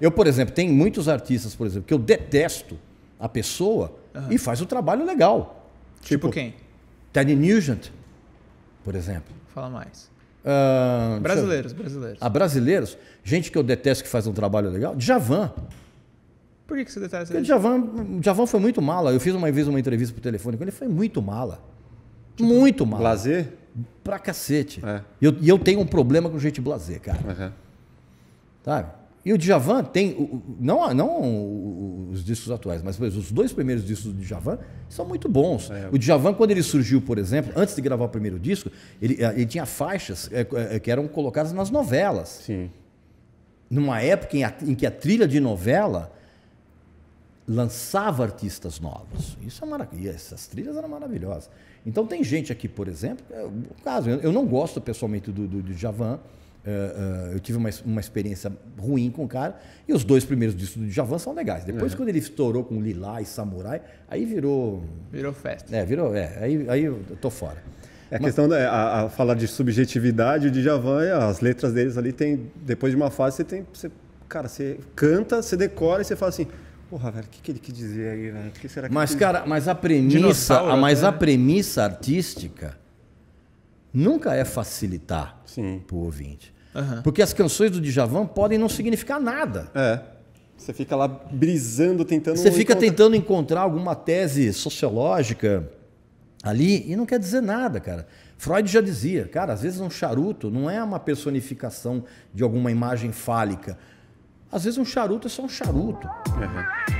Eu, por exemplo, tem muitos artistas, por exemplo, que eu detesto a pessoa uhum. e faz o um trabalho legal. Tipo, tipo quem? Teddy Nugent, por exemplo. Fala mais. Uh, brasileiros, brasileiros. A ah, brasileiros, gente que eu detesto que faz um trabalho legal, Javan. Por que, que você detesta ele? Javan foi muito mala. Eu fiz uma vez uma entrevista por telefone com ele, foi muito mala. Tipo, muito mala. Blazer? Pra cacete. É. E eu, eu, tenho um problema com gente blazer, cara. Uhum. Sabe? E o Djavan tem, não, não os discos atuais, mas os dois primeiros discos do Djavan são muito bons. É. O Djavan, quando ele surgiu, por exemplo, antes de gravar o primeiro disco, ele, eh, ele tinha faixas eh, eh, que eram colocadas nas novelas. Sim. Numa época em, que a trilha de novela lançava artistas novos. Isso é maravilhoso essas trilhas eram maravilhosas. Então tem gente aqui, por exemplo, é o caso, eu, não gosto pessoalmente do, do, do Djavan, Uh, eu tive uma, uma experiência ruim com o cara. E os dois primeiros discos do Djavan são legais. Depois, uhum. quando ele estourou com Lilá e Samurai, aí virou. Virou festa. É, virou. É, aí, aí eu tô fora. É a questão da é, a, a falar de subjetividade, o Djavan, as letras deles ali tem. Depois de uma fase, você tem. Você, cara, você canta, você decora e você fala assim. Porra, velho, o que, que ele quis dizer aí, o Que será que mas, cara, mas a premissa, a, mas né? a premissa artística nunca é facilitar para o ouvinte. Uhum. Porque as canções do Djavan podem não significar nada. É. Você fica lá brisando, tentando. Você fica encontrar... tentando encontrar alguma tese sociológica ali e não quer dizer nada, cara. Freud já dizia, cara, às vezes um charuto não é uma personificação de alguma imagem fálica. Às vezes um charuto é só um charuto. Uhum.